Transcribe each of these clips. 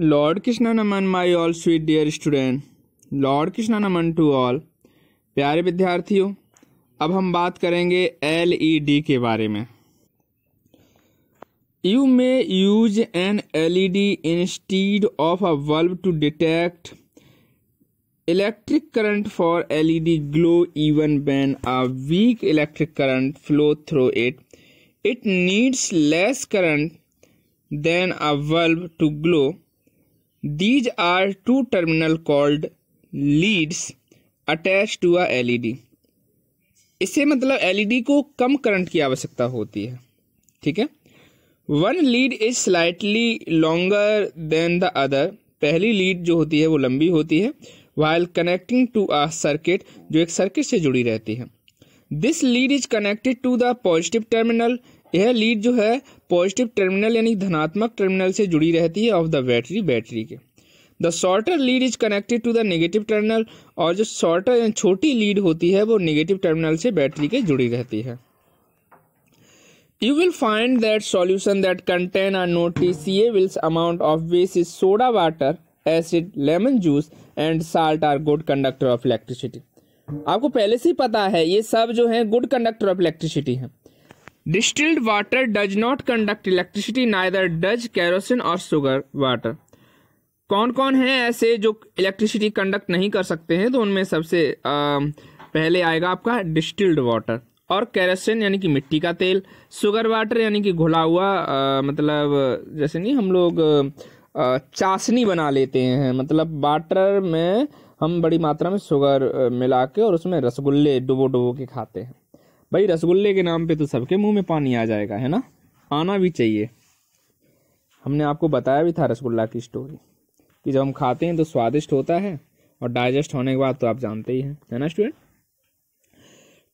Lord Krishna नमन my all sweet dear student lord Krishna नमन to all प्यारे विद्यार्थियों अब हम बात करेंगे एल ई डी के बारे में you may use an L E LED instead of a bulb to detect electric current for L E D glow even when a weak electric current flow through it it needs less current than a bulb to glow these are two terminal called leads attach to a LED. इससे मतलब LED e को कम current की आवश्यकता होती है ठीक है one lead is slightly longer than the other पहली लीड जो होती है वो लंबी होती है while connecting to a circuit जो एक सर्किट से जुड़ी रहती है this lead is connected to the positive terminal यह लीड जो है पॉजिटिव टर्मिनल यानी धनात्मक टर्मिनल से जुड़ी रहती है ऑफ द बैटरी बैटरी के the shorter lead is connected to the negative terminal और जो शॉर्टर यानी छोटी लीड होती है वो नेगेटिव टर्मिनल से बैटरी के जुड़ी रहती है you will find that solution that contain are notice amount of of is soda water acid lemon juice and salt are good conductor of electricity आपको पहले से ही पता है ये सब जो है गुड कंडक्टर ऑफ इलेक्ट्रिसिटी हैं distilled water does not conduct electricity neither does kerosene और शुगर वाटर कौन कौन है ऐसे जो इलेक्ट्रिसिटी कंडक्ट नहीं कर सकते हैं तो उनमें सबसे आ, पहले आएगा आपका डिस्टिल्ड वाटर और कैरोसिन यानी कि मिट्टी का तेल शुगर वाटर यानी कि घुला हुआ आ, मतलब जैसे नहीं हम लोग आ, चाशनी बना लेते हैं मतलब वाटर में हम बड़ी मात्रा में शुगर मिला के और उसमें रसगुल्ले डुबो डुबो के खाते हैं भाई रसगुल्ले के नाम पे तो सबके मुंह में पानी आ जाएगा है ना आना भी चाहिए हमने आपको बताया भी था रसगुल्ला की स्टोरी कि जब हम खाते हैं तो स्वादिष्ट होता है और डाइजेस्ट होने के बाद तो आप जानते ही हैं है ना student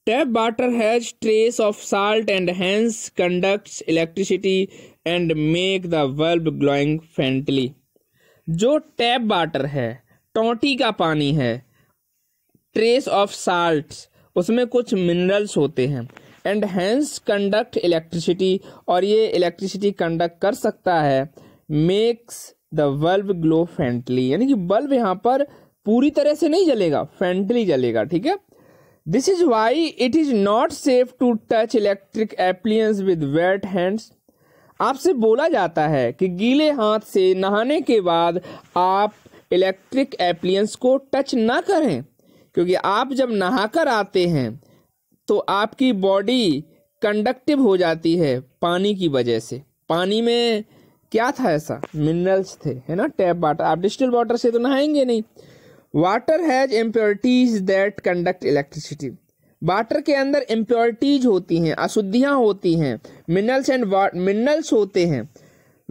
tap water has trace of salt and hence conducts electricity and make the bulb glowing faintly जो टैप वाटर है टोटी का पानी है ट्रेस ऑफ साल्ट उसमें कुछ मिनरल्स होते हैं एंड हैंस कंडक्ट इलेक्ट्रिसिटी और ये इलेक्ट्रिसिटी कंडक्ट कर सकता है makes the bulb glow faintly यानी कि बल्ब यहाँ पर पूरी तरह से नहीं जलेगा फेंटली जलेगा ठीक है this is why it is not safe to touch electric appliances with wet hands आपसे बोला जाता है कि गीले हाथ से नहाने के बाद आप इलेक्ट्रिक एप्लियंस को टच ना करें क्योंकि आप जब नहाकर आते हैं तो आपकी बॉडी कंडक्टिव हो जाती है पानी की वजह से पानी में क्या था ऐसा मिनरल्स थे है ना टैप वाटर आप डिजिटल वाटर से तो नहाएंगे नहीं water has impurities that conduct electricity water के अंदर इम्प्योरिटीज होती हैं अशुद्धियाँ होती हैं मिनरल्स एंड मिनरल्स होते हैं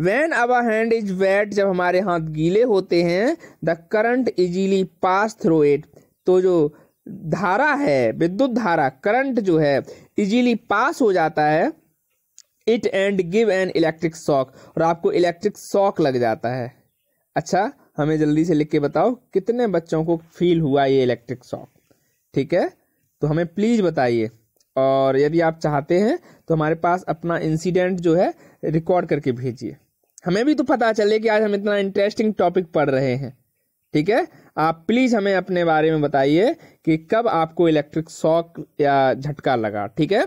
when our hand is wet जब हमारे हाथ गीले होते हैं the current easily pass through it तो जो धारा है विद्युत धारा करंट जो है इजीली पास हो जाता है it and give an electric shock और आपको इलेक्ट्रिक शॉक लग जाता है अच्छा हमें जल्दी से लिख के बताओ कितने बच्चों को फील हुआ ये इलेक्ट्रिक शॉक ठीक है तो हमें प्लीज़ बताइए और यदि आप चाहते हैं तो हमारे पास अपना इंसिडेंट जो है रिकॉर्ड करके भेजिए हमें भी तो पता चले कि आज हम इतना इंटरेस्टिंग टॉपिक पढ़ रहे हैं ठीक है आप प्लीज़ हमें अपने बारे में बताइए कि कब आपको इलेक्ट्रिक शॉक या झटका लगा ठीक है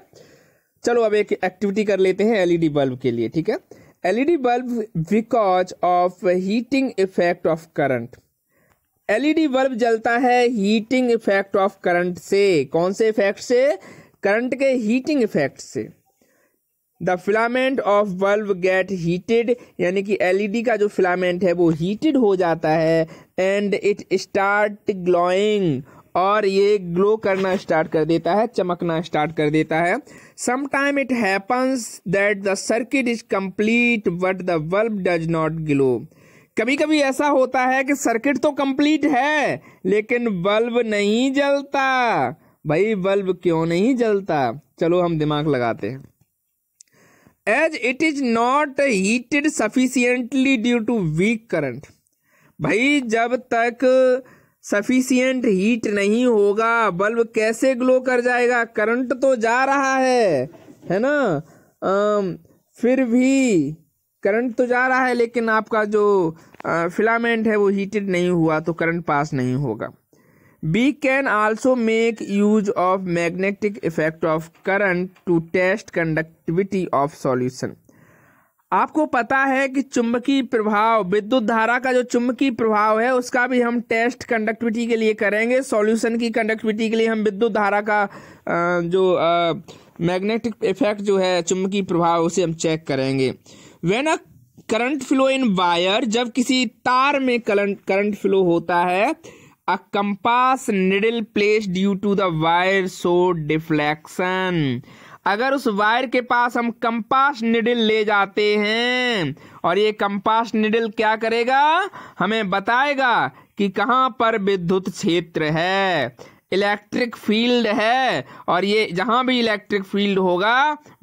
चलो अब एक एक्टिविटी कर लेते हैं एलईडी बल्ब के लिए ठीक है LED bulb because of heating effect of current LED bulb जलता है हीटिंग इफेक्ट ऑफ करंट से कौन से इफेक्ट से करंट के हीटिंग इफेक्ट से the filament of bulb get heated यानी कि एलईडी e का जो फिलामेंट है वो हीटेड हो जाता है एंड इट स्टार्ट ग्लोइंग और ये ग्लो करना स्टार्ट कर देता है चमकना स्टार्ट कर देता है sometime it happens that the circuit is complete but the bulb does not glow कभी कभी ऐसा होता है कि सर्किट तो कंप्लीट है लेकिन बल्ब नहीं जलता भाई बल्ब क्यों नहीं जलता चलो हम दिमाग लगाते हैं as it is not heated sufficiently due to weak current भाई जब तक सफिशियंट हीट नहीं होगा बल्ब कैसे ग्लो कर जाएगा करंट तो जा रहा है है ना आ, फिर भी करंट तो जा रहा है लेकिन आपका जो फिलामेंट है वो हीटेड नहीं हुआ तो करंट पास नहीं होगा we can also make use of magnetic effect of current to test conductivity of solution आपको पता है कि चुंबकीय प्रभाव विद्युत धारा का जो चुंबकीय प्रभाव है उसका भी हम टेस्ट कंडक्टिविटी के लिए करेंगे सॉल्यूशन की कंडक्टिविटी के लिए हम विद्युत धारा का जो मैग्नेटिक इफेक्ट जो है चुंबकीय प्रभाव उसे हम चेक करेंगे when a current flow in wire जब किसी तार में करंट करंट फ्लो होता है A compass needle placed due to the wire so deflection. अगर उस वायर के पास हम कंपास निडल ले जाते हैं और ये कंपास निडिल क्या करेगा हमें बताएगा कि कहाँ पर विद्युत क्षेत्र है इलेक्ट्रिक फील्ड है और ये जहाँ भी इलेक्ट्रिक फील्ड होगा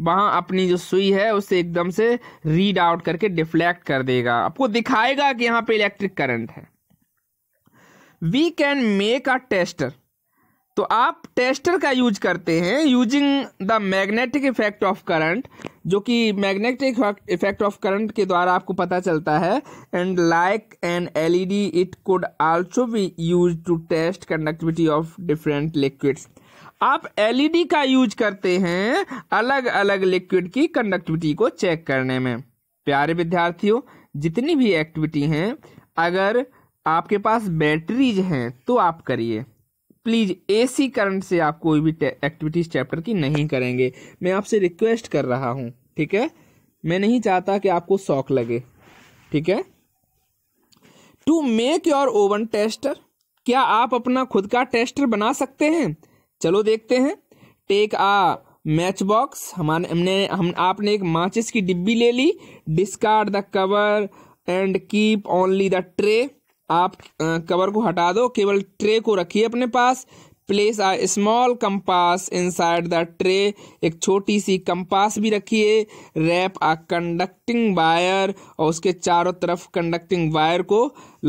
वहाँ अपनी जो सुई है उसे एकदम से रीड आउट करके डिफ्लेक्ट कर देगा आपको दिखाएगा कि यहाँ पे इलेक्ट्रिक करंट है we can make a tester तो आप टेस्टर का यूज करते हैं using the magnetic effect of current जो कि मैग्नेटिक इफेक्ट ऑफ करंट के द्वारा आपको पता चलता है and like an LED it could also be use to test conductivity of different liquids आप एलईडी e का यूज करते हैं अलग अलग लिक्विड की कंडक्टिविटी को चेक करने में प्यारे विद्यार्थियों जितनी भी एक्टिविटी हैं अगर आपके पास बैटरीज हैं तो आप करिए प्लीज़ एसी करंट से आप कोई भी एक्टिविटीज़ चैप्टर की नहीं करेंगे मैं आपसे रिक्वेस्ट कर रहा हूं ठीक है मैं नहीं चाहता कि आपको शौक लगे ठीक है to make your own tester क्या आप अपना खुद का टेस्टर बना सकते हैं चलो देखते हैं टेक आ मैच बॉक्स हमारे हमने हम आपने एक माचिस की डिब्बी ले ली discard the cover and keep only the tray आप कवर को हटा दो केवल ट्रे को रखिए अपने पास place a small compass inside the tray एक छोटी सी कंपास भी रखिए रैप आ कंडक्टिंग वायर और उसके चारों तरफ कंडक्टिंग वायर को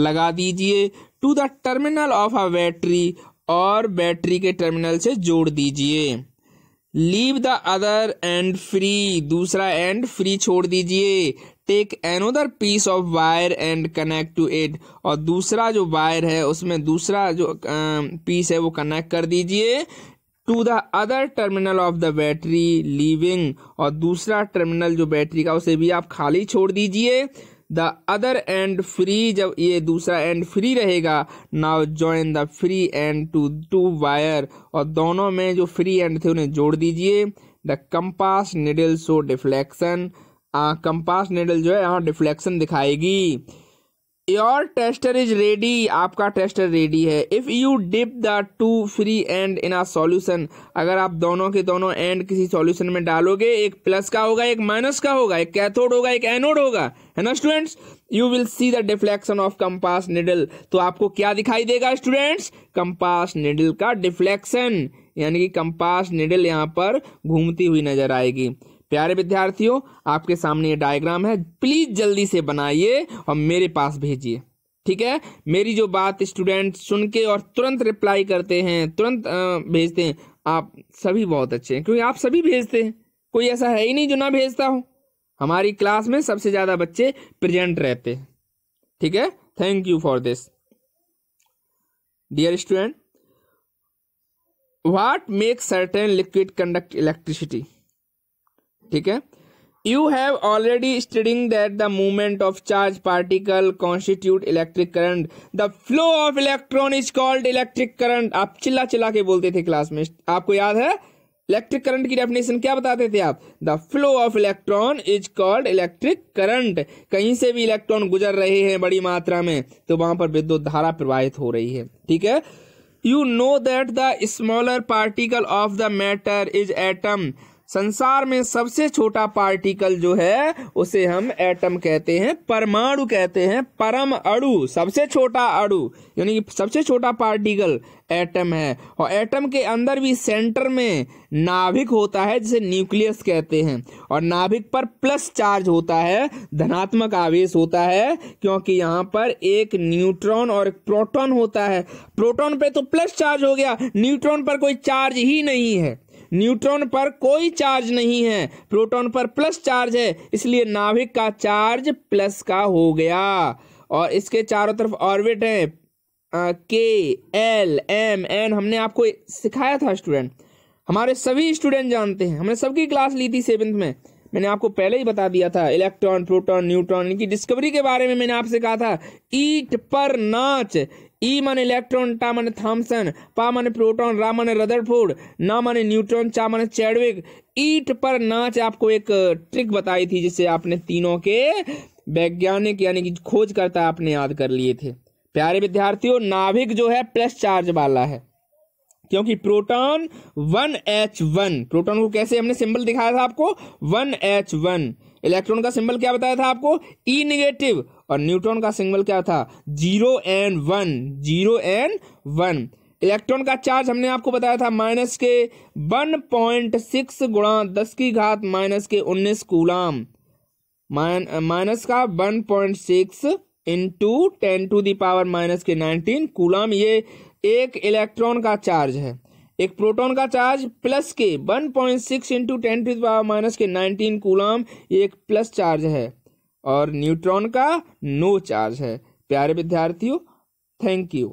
लगा दीजिए to the terminal of a battery और बैटरी के टर्मिनल से जोड़ दीजिए leave the other end free दूसरा एंड फ्री छोड़ दीजिए take another piece of wire and connect to it और दूसरा जो वायर है उसमें दूसरा जो पीस है वो कनेक्ट कर दीजिए to the other terminal of the battery leaving और दूसरा टर्मिनल जो बैटरी का उसे भी आप खाली छोड़ दीजिए द अदर एंड फ्री जब ये दूसरा एंड फ्री रहेगा now join the free end to two wire और दोनों में जो फ्री एंड थे उन्हें जोड़ दीजिए the compass needle so deflection compass needle जो है यहाँ डिफ्लेक्शन दिखाएगी योर टेस्टर इज रेडी आपका टेस्टर रेडी है if you dip the two free end in a solution अगर आप दोनों के दोनों एंड किसी सॉल्यूशन में डालोगे एक प्लस का होगा एक माइनस का होगा एक कैथोड होगा एक एनोड होगा है ना students you will see the deflection of compass needle तो आपको क्या दिखाई देगा स्टूडेंट्स कंपास निडल का डिफ्लेक्शन यानी कि कंपास निडल यहाँ पर घूमती हुई नजर आएगी प्यारे विद्यार्थियों आपके सामने ये डायग्राम है प्लीज़ जल्दी से बनाइए और मेरे पास भेजिए ठीक है मेरी जो बात स्टूडेंट सुन के और तुरंत रिप्लाई करते हैं तुरंत भेजते हैं आप सभी बहुत अच्छे हैं क्योंकि आप सभी भेजते हैं कोई ऐसा है ही नहीं जो ना भेजता हो हमारी क्लास में सबसे ज़्यादा बच्चे प्रेजेंट रहते हैं ठीक है thank you for this dear student what make certain liquid conduct electricity ठीक है you have already studying that the movement of charge particle constitute electric current the flow of electron is called electric current आप चिल्ला चिल्ला के बोलते थे class में आपको याद है इलेक्ट्रिक करंट की डेफिनेशन क्या बताते थे आप the flow of electron is called electric current कहीं से भी इलेक्ट्रॉन गुजर रहे हैं बड़ी मात्रा में तो वहां पर विद्युत धारा प्रवाहित हो रही है ठीक है you know that the smaller particle of the matter is atom संसार में सबसे छोटा पार्टिकल जो है उसे हम एटम कहते हैं परमाणु कहते हैं परम अणु सबसे छोटा अणु यानी सबसे छोटा पार्टिकल एटम है और एटम के अंदर भी सेंटर में नाभिक होता है जिसे न्यूक्लियस कहते हैं और नाभिक पर प्लस चार्ज होता है धनात्मक आवेश होता है क्योंकि यहाँ पर एक न्यूट्रॉन और एक प्रोटॉन होता है प्रोटॉन पे तो प्लस चार्ज हो गया न्यूट्रॉन पर कोई चार्ज ही नहीं है न्यूट्रॉन पर कोई चार्ज नहीं है प्रोटॉन पर प्लस चार्ज है इसलिए नाभिक का चार्ज प्लस का हो गया और इसके चारों तरफ ऑर्बिट है के एल एम एन हमने आपको सिखाया था स्टूडेंट हमारे सभी स्टूडेंट जानते हैं हमने सबकी क्लास ली थी सेवेंथ में मैंने आपको पहले ही बता दिया था इलेक्ट्रॉन प्रोटॉन न्यूट्रॉन इनकी डिस्कवरी के बारे में मैंने आपसे कहा था ईट पर नाच ई मान इलेक्ट्रॉन टा मान थॉमसन पा मान प्रोटॉन रा मान रदरफोर्ड ना मान न्यूट्रॉन चा मान चैडविक ईट पर नाच आपको एक ट्रिक uh, बताई थी जिसे आपने तीनों के वैज्ञानिक यानी कि खोजकर्ता आपने याद कर लिए थे प्यारे विद्यार्थियों नाभिक जो है प्लस चार्ज वाला है क्योंकि proton one H one proton को कैसे हमने सिंबल दिखाया था आपको वन एच वन इलेक्ट्रॉन का सिंबल क्या बताया था आपको ई e निगेटिव और न्यूट्रॉन का सिंबल क्या था zero and one zero and one electron का चार्ज हमने आपको बताया था माइनस के वन पॉइंट सिक्स गुणा दस की घात माइनस के उन्नीस कूलाम माइनस का one point six into ten to the power minus के नाइनटीन कूलाम ये एक इलेक्ट्रॉन का चार्ज है एक प्रोटॉन का चार्ज प्लस के 1.6 point six into ten to the power minus के 19 कूलम एक प्लस चार्ज है और न्यूट्रॉन का नो चार्ज है प्यारे विद्यार्थियों थैंक यू